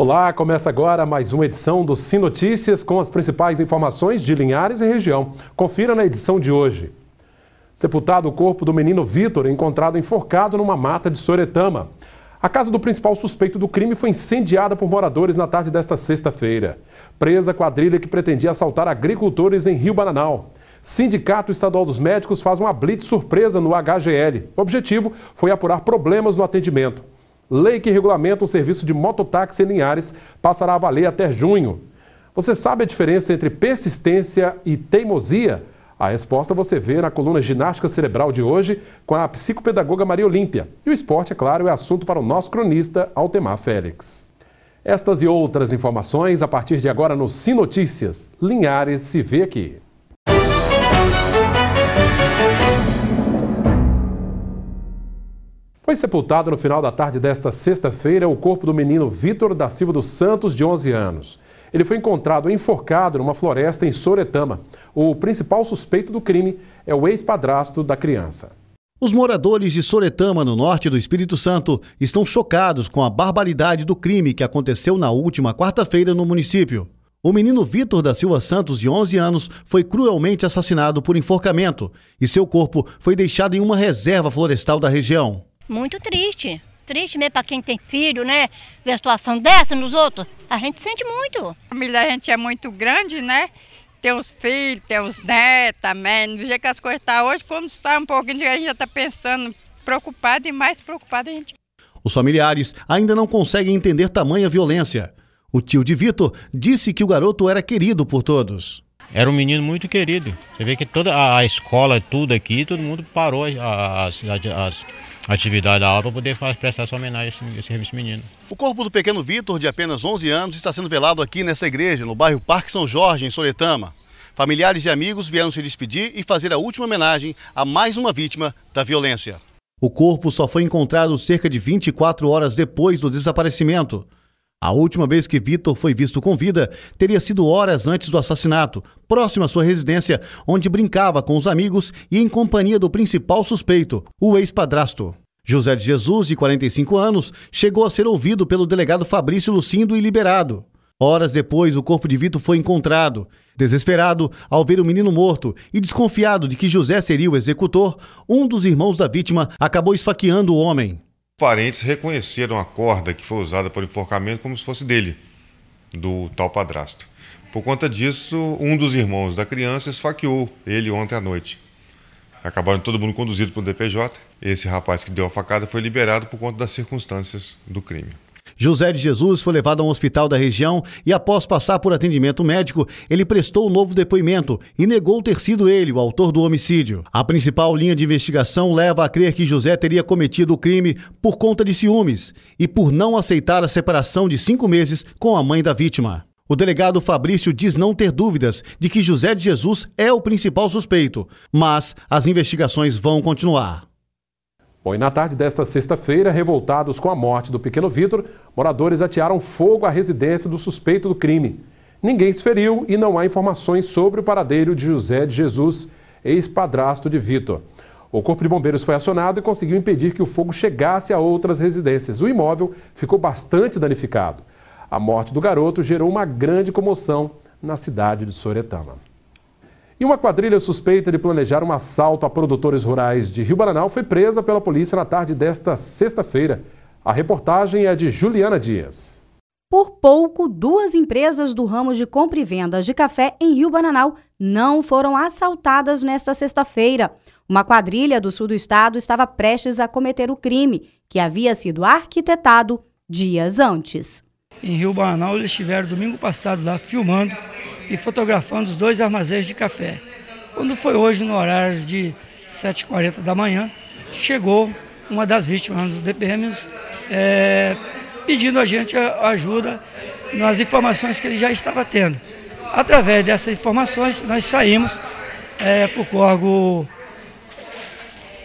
Olá, começa agora mais uma edição do Sim Notícias com as principais informações de Linhares e região. Confira na edição de hoje. Sepultado o corpo do menino Vitor, encontrado enforcado numa mata de Soretama. A casa do principal suspeito do crime foi incendiada por moradores na tarde desta sexta-feira. Presa quadrilha que pretendia assaltar agricultores em Rio Bananal. Sindicato Estadual dos Médicos faz uma blitz surpresa no HGL. O objetivo foi apurar problemas no atendimento. Lei que regulamenta o serviço de mototáxi em Linhares passará a valer até junho. Você sabe a diferença entre persistência e teimosia? A resposta você vê na coluna Ginástica Cerebral de hoje com a psicopedagoga Maria Olímpia. E o esporte, é claro, é assunto para o nosso cronista Altemar Félix. Estas e outras informações a partir de agora no Sim Notícias. Linhares se vê aqui. Foi sepultado no final da tarde desta sexta-feira o corpo do menino Vitor da Silva dos Santos, de 11 anos. Ele foi encontrado enforcado numa floresta em Soretama. O principal suspeito do crime é o ex-padrasto da criança. Os moradores de Soretama, no norte do Espírito Santo, estão chocados com a barbaridade do crime que aconteceu na última quarta-feira no município. O menino Vitor da Silva Santos, de 11 anos, foi cruelmente assassinado por enforcamento e seu corpo foi deixado em uma reserva florestal da região. Muito triste. Triste mesmo para quem tem filho, né? Ver a situação dessa nos outros. A gente sente muito. A família a gente é muito grande, né? Tem os filhos, tem os netos também. Do jeito que as coisas estão tá hoje, quando sai um pouquinho, a gente já está pensando, preocupado e mais preocupado a gente. Os familiares ainda não conseguem entender tamanha violência. O tio de Vitor disse que o garoto era querido por todos. Era um menino muito querido. Você vê que toda a escola, tudo aqui, todo mundo parou as, as atividades da aula para poder prestar sua homenagem a esse, esse menino. O corpo do pequeno Vitor, de apenas 11 anos, está sendo velado aqui nessa igreja, no bairro Parque São Jorge, em Soretama. Familiares e amigos vieram se despedir e fazer a última homenagem a mais uma vítima da violência. O corpo só foi encontrado cerca de 24 horas depois do desaparecimento. A última vez que Vitor foi visto com vida teria sido horas antes do assassinato, próximo à sua residência, onde brincava com os amigos e em companhia do principal suspeito, o ex-padrasto. José de Jesus, de 45 anos, chegou a ser ouvido pelo delegado Fabrício Lucindo e liberado. Horas depois, o corpo de Vitor foi encontrado. Desesperado ao ver o menino morto e desconfiado de que José seria o executor, um dos irmãos da vítima acabou esfaqueando o homem parentes reconheceram a corda que foi usada para o enforcamento como se fosse dele, do tal padrasto. Por conta disso, um dos irmãos da criança esfaqueou ele ontem à noite. Acabaram todo mundo conduzido para o DPJ. Esse rapaz que deu a facada foi liberado por conta das circunstâncias do crime. José de Jesus foi levado a um hospital da região e, após passar por atendimento médico, ele prestou um novo depoimento e negou ter sido ele o autor do homicídio. A principal linha de investigação leva a crer que José teria cometido o crime por conta de ciúmes e por não aceitar a separação de cinco meses com a mãe da vítima. O delegado Fabrício diz não ter dúvidas de que José de Jesus é o principal suspeito, mas as investigações vão continuar. Bom, e na tarde desta sexta-feira, revoltados com a morte do pequeno Vitor, moradores atearam fogo à residência do suspeito do crime. Ninguém se feriu e não há informações sobre o paradeiro de José de Jesus, ex-padrasto de Vitor. O Corpo de Bombeiros foi acionado e conseguiu impedir que o fogo chegasse a outras residências. O imóvel ficou bastante danificado. A morte do garoto gerou uma grande comoção na cidade de Soretama. E uma quadrilha suspeita de planejar um assalto a produtores rurais de Rio Bananal foi presa pela polícia na tarde desta sexta-feira. A reportagem é de Juliana Dias. Por pouco, duas empresas do ramo de compra e vendas de café em Rio Bananal não foram assaltadas nesta sexta-feira. Uma quadrilha do sul do estado estava prestes a cometer o crime, que havia sido arquitetado dias antes em Rio Bananal, eles estiveram domingo passado lá filmando e fotografando os dois armazéns de café. Quando foi hoje, no horário de 7h40 da manhã, chegou uma das vítimas dos DPMS é, pedindo a gente ajuda nas informações que ele já estava tendo. Através dessas informações, nós saímos é, para o Corgo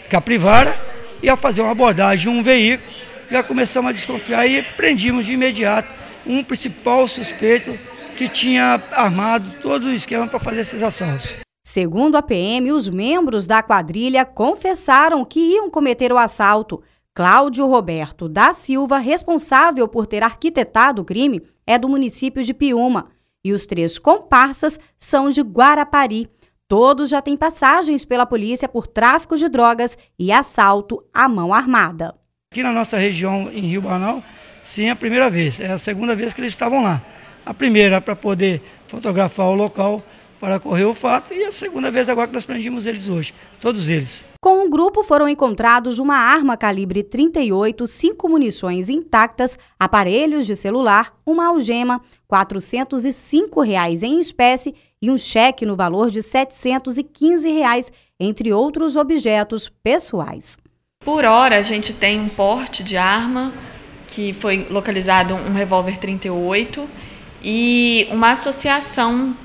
Caprivara e a fazer uma abordagem de um veículo, já começamos a desconfiar e prendimos de imediato um principal suspeito que tinha armado todo o esquema para fazer esses assaltos. Segundo a PM, os membros da quadrilha confessaram que iam cometer o assalto. Cláudio Roberto da Silva, responsável por ter arquitetado o crime, é do município de Piuma. e os três comparsas são de Guarapari. Todos já têm passagens pela polícia por tráfico de drogas e assalto à mão armada. Aqui na nossa região, em Rio Banal, Sim, a primeira vez. É a segunda vez que eles estavam lá. A primeira para poder fotografar o local para correr o fato e a segunda vez agora que nós prendemos eles hoje, todos eles. Com o grupo foram encontrados uma arma calibre 38, cinco munições intactas, aparelhos de celular, uma algema, R$ 405 reais em espécie e um cheque no valor de R$ 715, reais, entre outros objetos pessoais. Por hora, a gente tem um porte de arma que foi localizado um revólver 38 e uma associação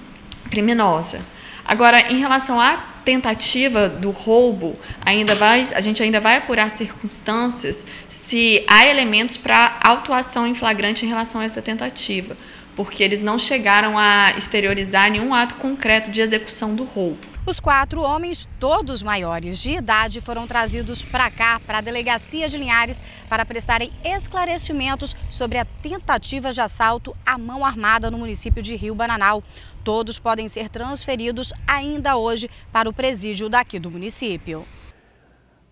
criminosa. Agora, em relação à tentativa do roubo, ainda vai, a gente ainda vai apurar circunstâncias se há elementos para autuação em flagrante em relação a essa tentativa, porque eles não chegaram a exteriorizar nenhum ato concreto de execução do roubo. Os quatro homens, todos maiores de idade, foram trazidos para cá, para a delegacia de Linhares, para prestarem esclarecimentos sobre a tentativa de assalto à mão armada no município de Rio Bananal. Todos podem ser transferidos ainda hoje para o presídio daqui do município.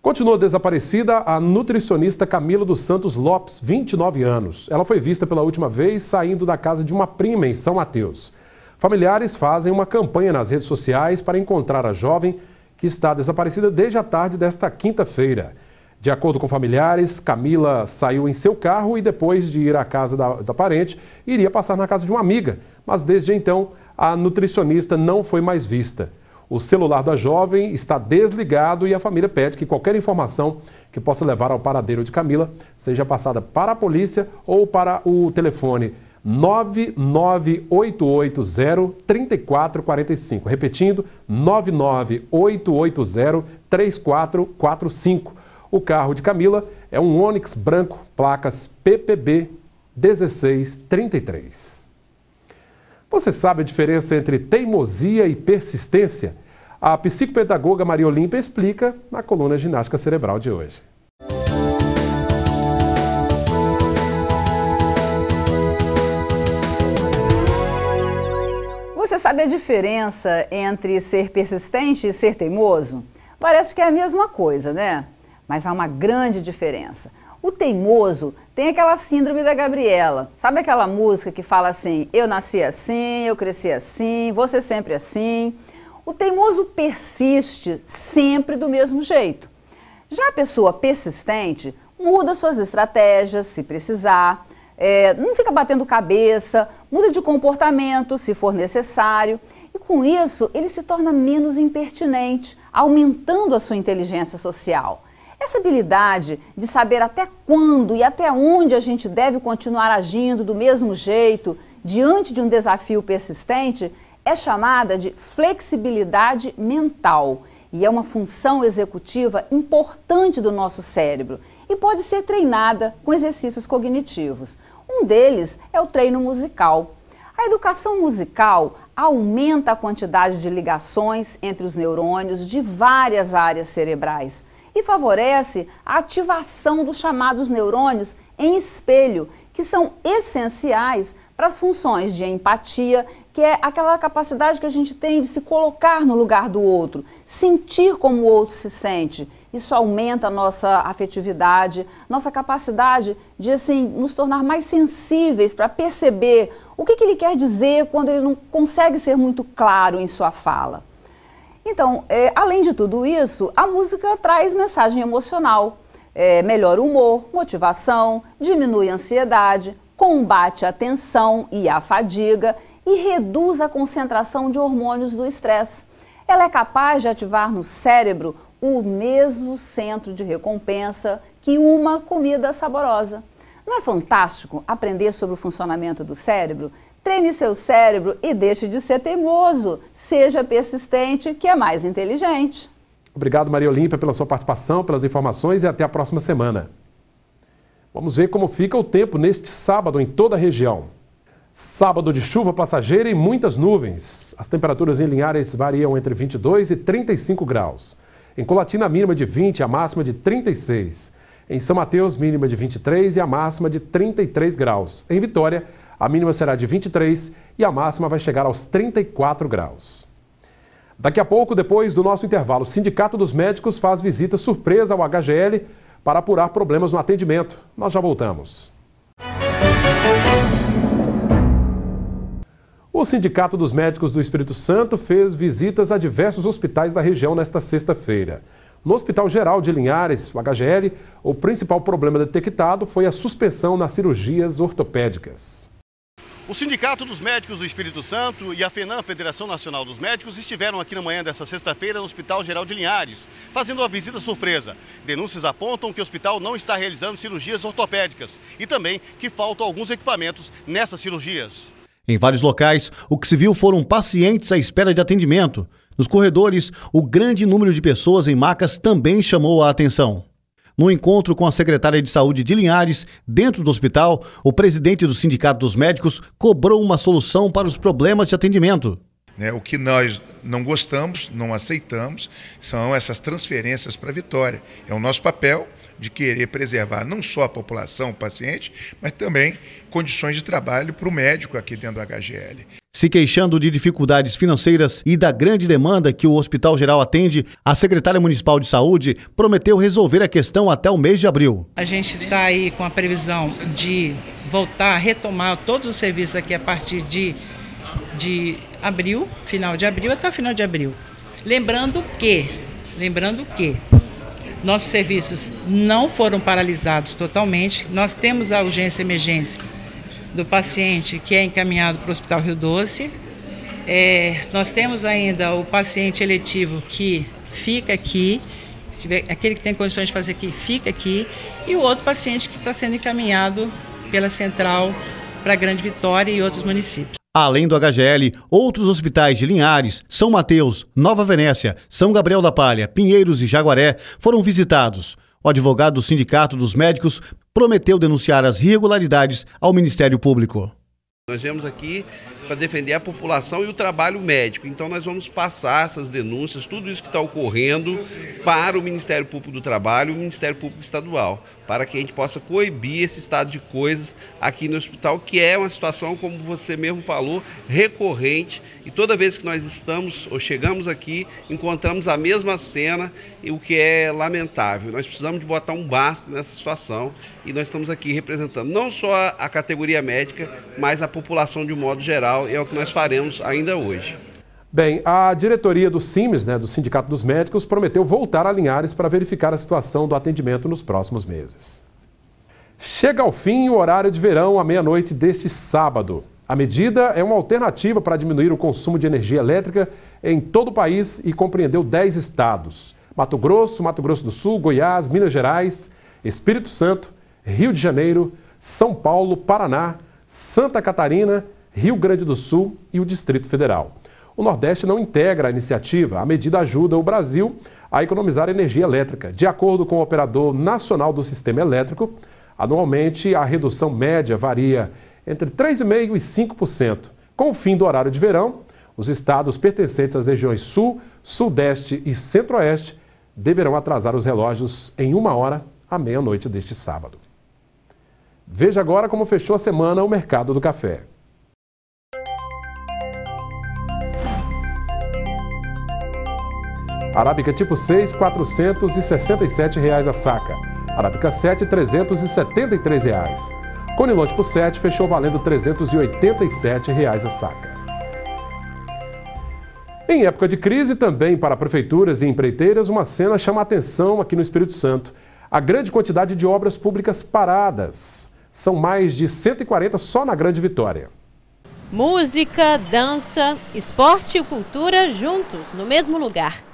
Continua desaparecida a nutricionista Camila dos Santos Lopes, 29 anos. Ela foi vista pela última vez saindo da casa de uma prima em São Mateus. Familiares fazem uma campanha nas redes sociais para encontrar a jovem que está desaparecida desde a tarde desta quinta-feira. De acordo com familiares, Camila saiu em seu carro e depois de ir à casa da, da, parente, iria passar na casa de uma amiga, mas desde então a nutricionista não foi mais vista. O celular da jovem está desligado e a família pede que qualquer informação que possa levar ao paradeiro de Camila seja passada para a polícia ou para o telefone 99880-3445. Repetindo, 99880-3445. O carro de Camila é um Onix branco, placas PPB 1633. Você sabe a diferença entre teimosia e persistência? A psicopedagoga Maria Olímpia explica na coluna Ginástica Cerebral de hoje. você sabe a diferença entre ser persistente e ser teimoso? Parece que é a mesma coisa, né? Mas há uma grande diferença. O teimoso tem aquela síndrome da Gabriela. Sabe aquela música que fala assim: eu nasci assim, eu cresci assim, você sempre assim? O teimoso persiste sempre do mesmo jeito. Já a pessoa persistente muda suas estratégias se precisar, é, não fica batendo cabeça, muda de comportamento se for necessário. E com isso, ele se torna menos impertinente, aumentando a sua inteligência social. Essa habilidade de saber até quando e até onde a gente deve continuar agindo do mesmo jeito diante de um desafio persistente é chamada de flexibilidade mental e é uma função executiva importante do nosso cérebro e pode ser treinada com exercícios cognitivos. Um deles é o treino musical. A educação musical aumenta a quantidade de ligações entre os neurônios de várias áreas cerebrais e favorece a ativação dos chamados neurônios em espelho, que são essenciais para as funções de empatia, que é aquela capacidade que a gente tem de se colocar no lugar do outro, sentir como o outro se sente, isso aumenta a nossa afetividade, nossa capacidade de assim, nos tornar mais sensíveis para perceber o que, que ele quer dizer quando ele não consegue ser muito claro em sua fala. Então, é, além de tudo isso, a música traz mensagem emocional, é, melhora o humor, motivação, diminui a ansiedade, combate a tensão e a fadiga e reduz a concentração de hormônios do estresse. Ela é capaz de ativar no cérebro o mesmo centro de recompensa que uma comida saborosa. Não é fantástico aprender sobre o funcionamento do cérebro? Treine seu cérebro e deixe de ser teimoso. Seja persistente, que é mais inteligente. Obrigado, Maria Olímpia, pela sua participação, pelas informações e até a próxima semana. Vamos ver como fica o tempo neste sábado em toda a região. Sábado de chuva passageira e muitas nuvens. As temperaturas em Linhares variam entre 22 e 35 graus. Em Colatina, a mínima de 20 e a máxima de 36. Em São Mateus, mínima de 23 e a máxima de 33 graus. Em Vitória, a mínima será de 23 e a máxima vai chegar aos 34 graus. Daqui a pouco, depois do nosso intervalo, o Sindicato dos Médicos faz visita surpresa ao HGL para apurar problemas no atendimento. Nós já voltamos. Música o Sindicato dos Médicos do Espírito Santo fez visitas a diversos hospitais da região nesta sexta-feira. No Hospital Geral de Linhares, o HGL, o principal problema detectado foi a suspensão nas cirurgias ortopédicas. O Sindicato dos Médicos do Espírito Santo e a FENAM, Federação Nacional dos Médicos, estiveram aqui na manhã desta sexta-feira no Hospital Geral de Linhares, fazendo uma visita surpresa. Denúncias apontam que o hospital não está realizando cirurgias ortopédicas e também que faltam alguns equipamentos nessas cirurgias. Em vários locais, o que se viu foram pacientes à espera de atendimento. Nos corredores, o grande número de pessoas em macas também chamou a atenção. No encontro com a secretária de Saúde de Linhares, dentro do hospital, o presidente do Sindicato dos Médicos cobrou uma solução para os problemas de atendimento. Né, o que nós não gostamos, não aceitamos, são essas transferências para Vitória. É o nosso papel de querer preservar não só a população, o paciente, mas também condições de trabalho para o médico aqui dentro do HGL. Se queixando de dificuldades financeiras e da grande demanda que o Hospital Geral atende, a secretária municipal de saúde prometeu resolver a questão até o mês de abril. A gente está aí com a previsão de voltar a retomar todos os serviços aqui a partir de, de abril, final de abril até final de abril. Lembrando que, lembrando que nossos serviços não foram paralisados totalmente. Nós temos a urgência emergência do paciente que é encaminhado para o Hospital Rio Doce. É, nós temos ainda o paciente eletivo que fica aqui, aquele que tem condições de fazer aqui, fica aqui, e o outro paciente que está sendo encaminhado pela central para Grande Vitória e outros municípios. Além do HGL, outros hospitais de Linhares, São Mateus, Nova Venécia, São Gabriel da Palha, Pinheiros e Jaguaré foram visitados. O advogado do Sindicato dos Médicos prometeu denunciar as irregularidades ao Ministério Público. Nós viemos aqui para defender a população e o trabalho médico. Então nós vamos passar essas denúncias, tudo isso que está ocorrendo, para o Ministério Público do Trabalho e o Ministério Público Estadual para que a gente possa coibir esse estado de coisas aqui no hospital, que é uma situação, como você mesmo falou, recorrente. E toda vez que nós estamos ou chegamos aqui, encontramos a mesma cena, o que é lamentável. Nós precisamos de botar um basta nessa situação e nós estamos aqui representando não só a categoria médica, mas a população de um modo geral, e é o que nós faremos ainda hoje. Bem, a diretoria do CIMES, né, do Sindicato dos Médicos, prometeu voltar a Linhares para verificar a situação do atendimento nos próximos meses. Chega ao fim o horário de verão à meia-noite deste sábado. A medida é uma alternativa para diminuir o consumo de energia elétrica em todo o país e compreendeu 10 estados: Mato Grosso, Mato Grosso do Sul, Goiás, Minas Gerais, Espírito Santo, Rio de Janeiro, São Paulo, Paraná, Santa Catarina, Rio Grande do Sul e o Distrito Federal o Nordeste não integra a iniciativa. A medida ajuda o Brasil a economizar energia elétrica. De acordo com o operador nacional do sistema elétrico, anualmente a redução média varia entre 3,5% e 5%. Com o fim do horário de verão, os estados pertencentes às regiões Sul, Sudeste e Centro-Oeste deverão atrasar os relógios em uma hora à meia-noite deste sábado. Veja agora como fechou a semana o mercado do café. Arábica tipo 6, R$ 467 reais a saca. Arábica 7, R$ 373. Reais. Conilon tipo 7 fechou valendo R$ 387 reais a saca. Em época de crise, também para prefeituras e empreiteiras, uma cena chama a atenção aqui no Espírito Santo. A grande quantidade de obras públicas paradas. São mais de 140 só na Grande Vitória. Música, dança, esporte e cultura juntos no mesmo lugar.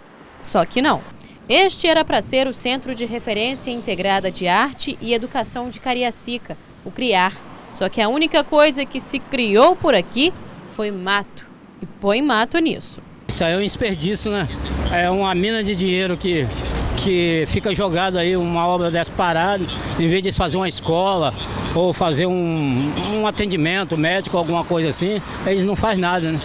Só que não. Este era para ser o Centro de Referência Integrada de Arte e Educação de Cariacica, o CRIAR. Só que a única coisa que se criou por aqui foi mato. E põe mato nisso. Isso aí é um desperdício, né? É uma mina de dinheiro que, que fica jogado aí, uma obra dessa parada, em vez de fazer uma escola ou fazer um, um atendimento médico, alguma coisa assim, eles não fazem nada, né?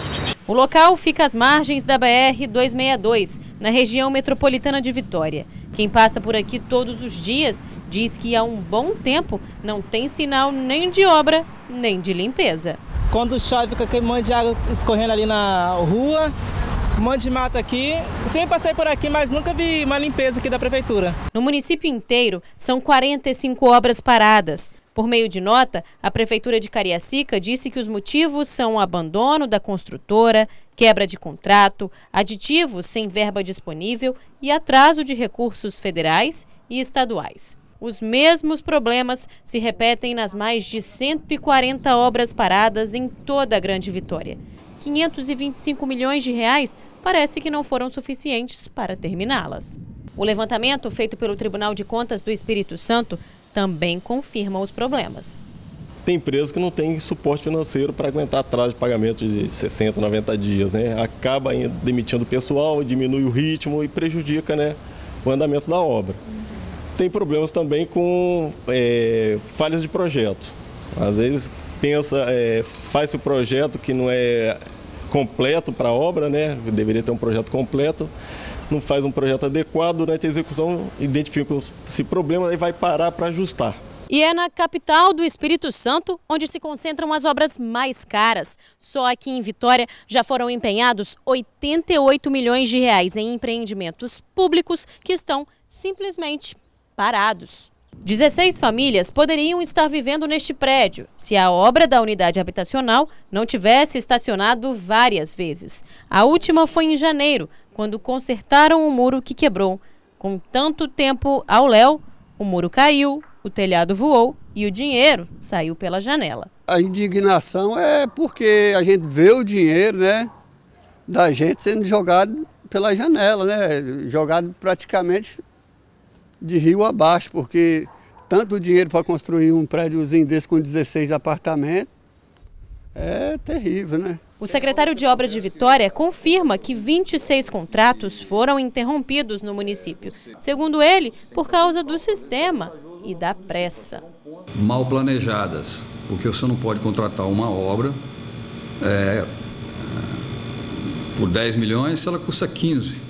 O local fica às margens da BR-262, na região metropolitana de Vitória. Quem passa por aqui todos os dias diz que há um bom tempo não tem sinal nem de obra, nem de limpeza. Quando chove, fica aquele monte de água escorrendo ali na rua, um monte de mata aqui. Sempre passei por aqui, mas nunca vi uma limpeza aqui da prefeitura. No município inteiro, são 45 obras paradas. Por meio de nota, a Prefeitura de Cariacica disse que os motivos são o abandono da construtora, quebra de contrato, aditivos sem verba disponível e atraso de recursos federais e estaduais. Os mesmos problemas se repetem nas mais de 140 obras paradas em toda a Grande Vitória. 525 milhões de reais parece que não foram suficientes para terminá-las. O levantamento feito pelo Tribunal de Contas do Espírito Santo também confirmam os problemas. Tem empresas que não têm suporte financeiro para aguentar atraso de pagamento de 60, 90 dias, né? Acaba demitindo o pessoal, diminui o ritmo e prejudica né, o andamento da obra. Tem problemas também com é, falhas de projeto. Às vezes pensa, é, faz o projeto que não é completo para a obra, né? Deveria ter um projeto completo não faz um projeto adequado durante a execução, identifica esse problema e vai parar para ajustar. E é na capital do Espírito Santo onde se concentram as obras mais caras. Só aqui em Vitória já foram empenhados 88 milhões de reais em empreendimentos públicos que estão simplesmente parados. 16 famílias poderiam estar vivendo neste prédio se a obra da unidade habitacional não tivesse estacionado várias vezes. A última foi em janeiro, quando consertaram o muro que quebrou. Com tanto tempo ao léu, o muro caiu, o telhado voou e o dinheiro saiu pela janela. A indignação é porque a gente vê o dinheiro, né, da gente sendo jogado pela janela, né, jogado praticamente de rio abaixo, porque tanto dinheiro para construir um prédiozinho desse com 16 apartamentos é terrível, né? O secretário de Obra de Vitória confirma que 26 contratos foram interrompidos no município, segundo ele, por causa do sistema e da pressa. Mal planejadas, porque você não pode contratar uma obra é, é por 10 milhões se ela custa 15.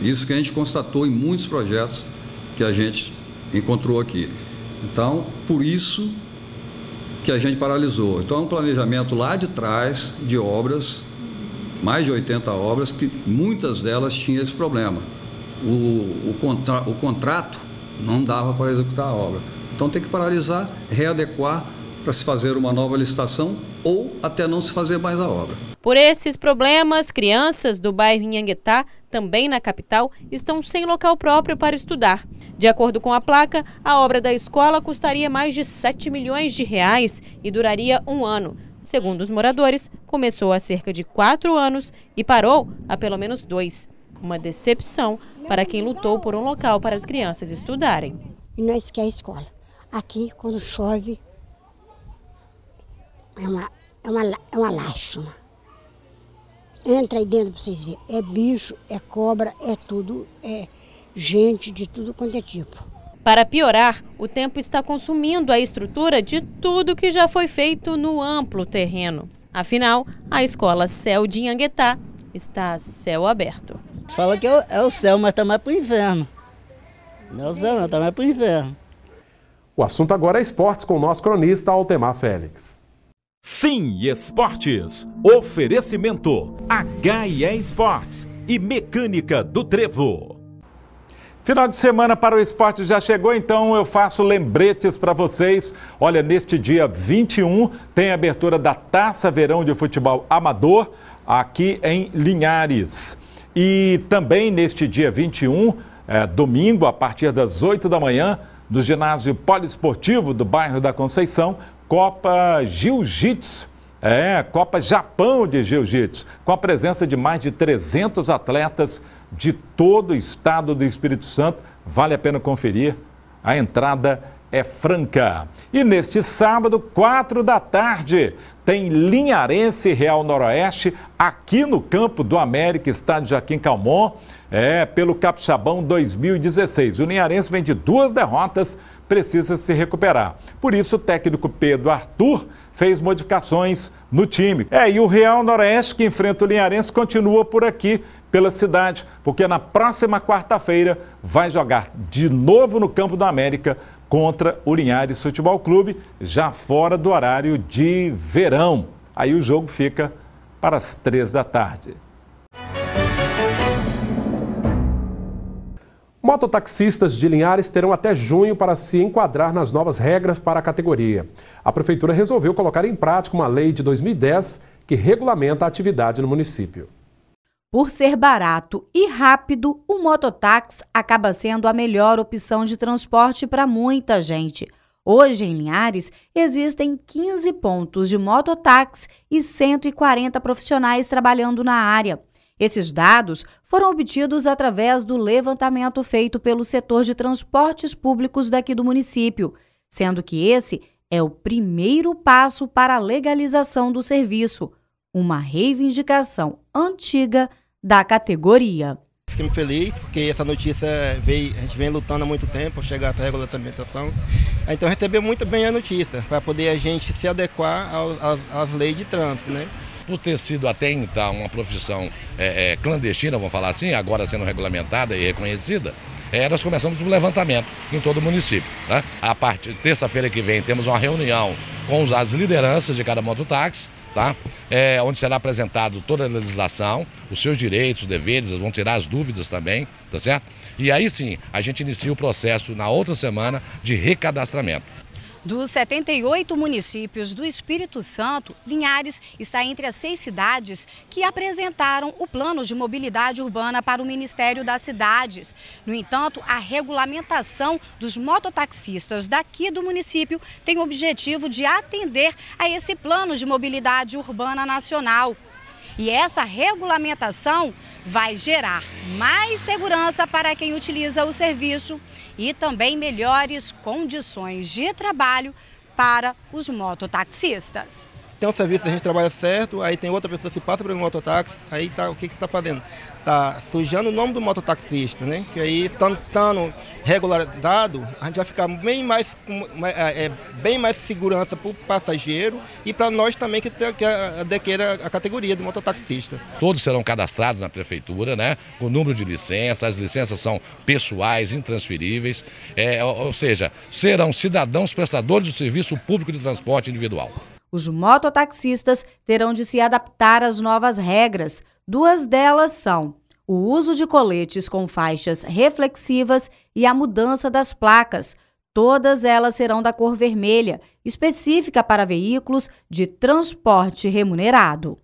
Isso que a gente constatou em muitos projetos que a gente encontrou aqui. Então, por isso que a gente paralisou. Então, é um planejamento lá de trás de obras, mais de 80 obras, que muitas delas tinham esse problema. O, o, contra, o contrato não dava para executar a obra. Então, tem que paralisar, readequar para se fazer uma nova licitação ou até não se fazer mais a obra. Por esses problemas, crianças do bairro Inhanguetá, também na capital, estão sem local próprio para estudar. De acordo com a placa, a obra da escola custaria mais de 7 milhões de reais e duraria um ano. Segundo os moradores, começou há cerca de quatro anos e parou há pelo menos dois. Uma decepção para quem lutou por um local para as crianças estudarem. E nós quer a escola. Aqui, quando chove, é uma, é uma, é uma lástima. Entra aí dentro para vocês verem. É bicho, é cobra, é tudo, é gente de tudo quanto é tipo. Para piorar, o tempo está consumindo a estrutura de tudo que já foi feito no amplo terreno. Afinal, a escola Céu de Anguetá está a céu aberto. Fala que é o é céu, mas está mais para o inverno. Não é o céu, não, está mais para o inverno. O assunto agora é esportes com o nosso cronista Altemar Félix. Sim Esportes. Oferecimento HE Esportes e Mecânica do Trevo. Final de semana para o esporte já chegou, então eu faço lembretes para vocês. Olha, neste dia 21 tem a abertura da Taça Verão de Futebol Amador aqui em Linhares. E também neste dia 21, é, domingo, a partir das 8 da manhã, do ginásio poliesportivo do bairro da Conceição, Copa Jiu-Jitsu. É, Copa Japão de Jiu-Jitsu, com a presença de mais de 300 atletas de todo o estado do Espírito Santo. Vale a pena conferir. A entrada é franca. E neste sábado, quatro da tarde, tem Linharense Real Noroeste, aqui no campo do América, estádio Joaquim Calmon, é, pelo Capixabão 2016. O Linharense vem de duas derrotas, precisa se recuperar. Por isso, o técnico Pedro Arthur fez modificações no time. É, e o Real Noroeste, que enfrenta o Linharense, continua por aqui, pela cidade, porque na próxima quarta-feira vai jogar de novo no campo do América contra o Linhares Futebol Clube, já fora do horário de verão. Aí o jogo fica para as três da tarde. Mototaxistas de Linhares terão até junho para se enquadrar nas novas regras para a categoria. A prefeitura resolveu colocar em prática uma lei de 2010 que regulamenta a atividade no município. Por ser barato e rápido, o mototáxi acaba sendo a melhor opção de transporte para muita gente. Hoje, em Linhares, existem 15 pontos de mototáxi e 140 profissionais trabalhando na área. Esses dados foram obtidos através do levantamento feito pelo setor de transportes públicos daqui do município, sendo que esse é o primeiro passo para a legalização do serviço, uma reivindicação antiga da categoria. Fiquei feliz porque essa notícia veio, a gente vem lutando há muito tempo chegar essa regulamentação. Então recebeu muito bem a notícia para poder a gente se adequar às leis de trânsito, né? por ter sido até então uma profissão é, é, clandestina, vamos falar assim, agora sendo regulamentada e reconhecida, é, nós começamos um levantamento em todo o município. Né? A partir terça-feira que vem temos uma reunião com as lideranças de cada mototáxi, tá? É, onde será apresentado toda a legislação, os seus direitos, os deveres, vão tirar as dúvidas também, tá certo? E aí sim, a gente inicia o processo na outra semana de recadastramento. Dos 78 municípios do Espírito Santo, Linhares está entre as seis cidades que apresentaram o plano de mobilidade urbana para o Ministério das Cidades. No entanto, a regulamentação dos mototaxistas daqui do município tem o objetivo de atender a esse plano de mobilidade urbana nacional. E essa regulamentação vai gerar mais segurança para quem utiliza o serviço e também melhores condições de trabalho para os mototaxistas. Tem um serviço, a gente trabalha certo, aí tem outra pessoa que passa um mototáxi, aí tá, o que, que você está fazendo? tá sujando o nome do mototaxista, né? Que aí, estando, regularizado, a gente vai ficar bem mais, é, é, bem mais segurança para o passageiro e para nós também que, que adequeira a categoria do mototaxista. Todos serão cadastrados na prefeitura, né? Com número de licença, as licenças são pessoais, intransferíveis, é, ou, ou seja, serão cidadãos prestadores do serviço público de transporte individual. Os mototaxistas terão de se adaptar às novas regras. Duas delas são o uso de coletes com faixas reflexivas e a mudança das placas. Todas elas serão da cor vermelha, específica para veículos de transporte remunerado.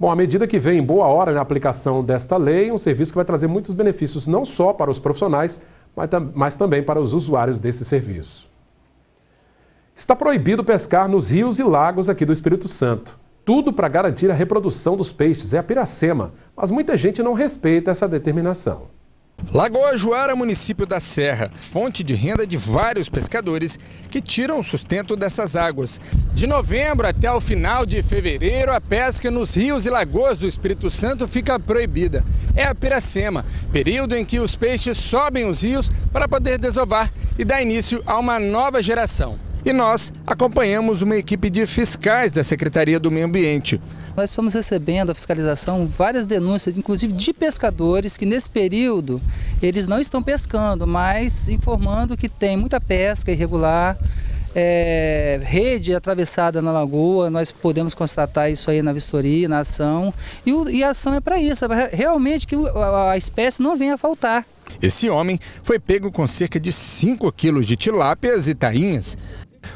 Bom, à medida que vem em boa hora na aplicação desta lei, um serviço que vai trazer muitos benefícios não só para os profissionais, mas, mas também para os usuários desse serviço. Está proibido pescar nos rios e lagos aqui do Espírito Santo. Tudo para garantir a reprodução dos peixes é a piracema, mas muita gente não respeita essa determinação. Lagoa Joara, município da Serra, fonte de renda de vários pescadores que tiram o sustento dessas águas. De novembro até o final de fevereiro, a pesca nos rios e lagoas do Espírito Santo fica proibida. É a piracema, período em que os peixes sobem os rios para poder desovar e dar início a uma nova geração. E nós acompanhamos uma equipe de fiscais da Secretaria do Meio Ambiente. Nós estamos recebendo a fiscalização várias denúncias, inclusive de pescadores que nesse período eles não estão pescando, mas informando que tem muita pesca irregular, é, rede atravessada na lagoa, nós podemos constatar isso aí na vistoria, na ação. E, o, e a ação é para isso, é realmente que a espécie não venha a faltar. Esse homem foi pego com cerca de 5 quilos de tilápias e tainhas.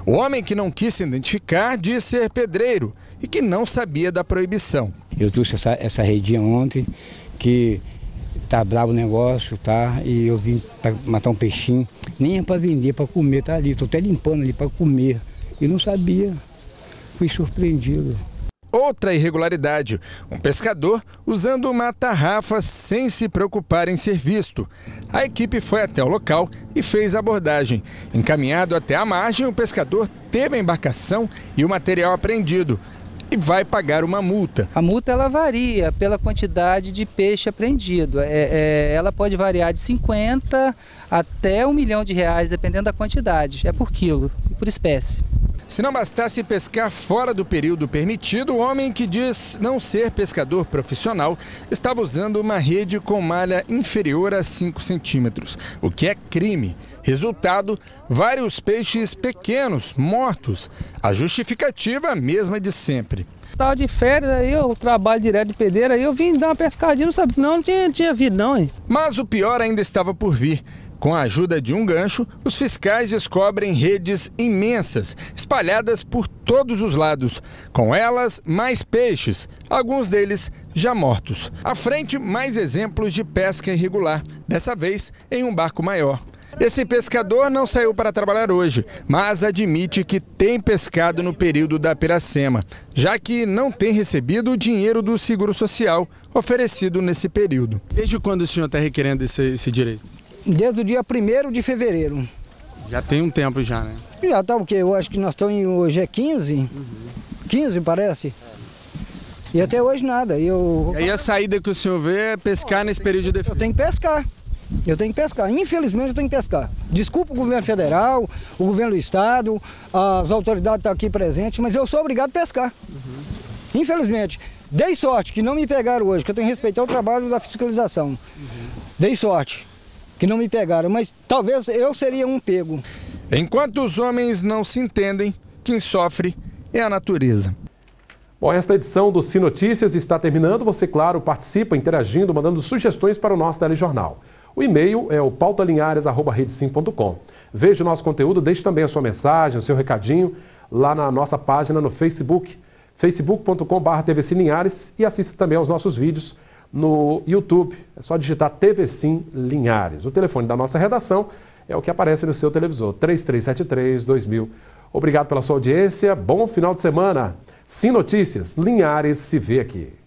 O homem que não quis se identificar diz ser pedreiro e que não sabia da proibição. Eu trouxe essa, essa redinha ontem, que tá bravo o negócio, tá? E eu vim para matar um peixinho. Nem é para vender, para comer, tá ali. Tô até limpando ali para comer. E não sabia. Fui surpreendido. Outra irregularidade: um pescador usando uma tarrafa sem se preocupar em ser visto. A equipe foi até o local e fez a abordagem. Encaminhado até a margem, o pescador teve a embarcação e o material apreendido e vai pagar uma multa. A multa ela varia pela quantidade de peixe apreendido. É, é, ela pode variar de 50 até um milhão de reais, dependendo da quantidade. É por quilo, por espécie. Se não bastasse pescar fora do período permitido, o homem que diz não ser pescador profissional estava usando uma rede com malha inferior a 5 centímetros, o que é crime. Resultado: vários peixes pequenos, mortos. A justificativa a mesma de sempre. Estava de férias, aí eu trabalho direto de pedeira, aí eu vim dar uma pescadinha, não sabia, não, não tinha, tinha vida não. Hein? Mas o pior ainda estava por vir. Com a ajuda de um gancho, os fiscais descobrem redes imensas, espalhadas por todos os lados. Com elas, mais peixes, alguns deles já mortos. À frente, mais exemplos de pesca irregular, dessa vez em um barco maior. Esse pescador não saiu para trabalhar hoje, mas admite que tem pescado no período da Piracema, já que não tem recebido o dinheiro do Seguro Social oferecido nesse período. Desde quando o senhor está requerendo esse, esse direito? Desde o dia 1 de fevereiro. Já tem um tempo já, né? Já tá o quê? Eu acho que nós estamos em, hoje é 15, uhum. 15 parece. E até hoje nada. E, eu... e aí a saída que o senhor vê é pescar nesse período de defesa? Eu tenho que pescar. Eu tenho que pescar. Infelizmente eu tenho que pescar. Desculpa o governo federal, o governo do estado, as autoridades estão aqui presentes, mas eu sou obrigado a pescar. Uhum. Infelizmente. Dei sorte que não me pegaram hoje, que eu tenho que respeitar o trabalho da fiscalização. Uhum. Dei sorte que não me pegaram, mas talvez eu seria um pego. Enquanto os homens não se entendem, quem sofre é a natureza. Bom, esta edição do Sim Notícias está terminando. Você, claro, participa interagindo, mandando sugestões para o nosso telejornal. O e-mail é o pautalinhares.redesim.com. Veja o nosso conteúdo, deixe também a sua mensagem, o seu recadinho lá na nossa página no Facebook, facebook.com.br e assista também aos nossos vídeos no YouTube. É só digitar TV Sim Linhares. O telefone da nossa redação é o que aparece no seu televisor, 3373-2000. Obrigado pela sua audiência, bom final de semana. Sim Notícias, Linhares se vê aqui.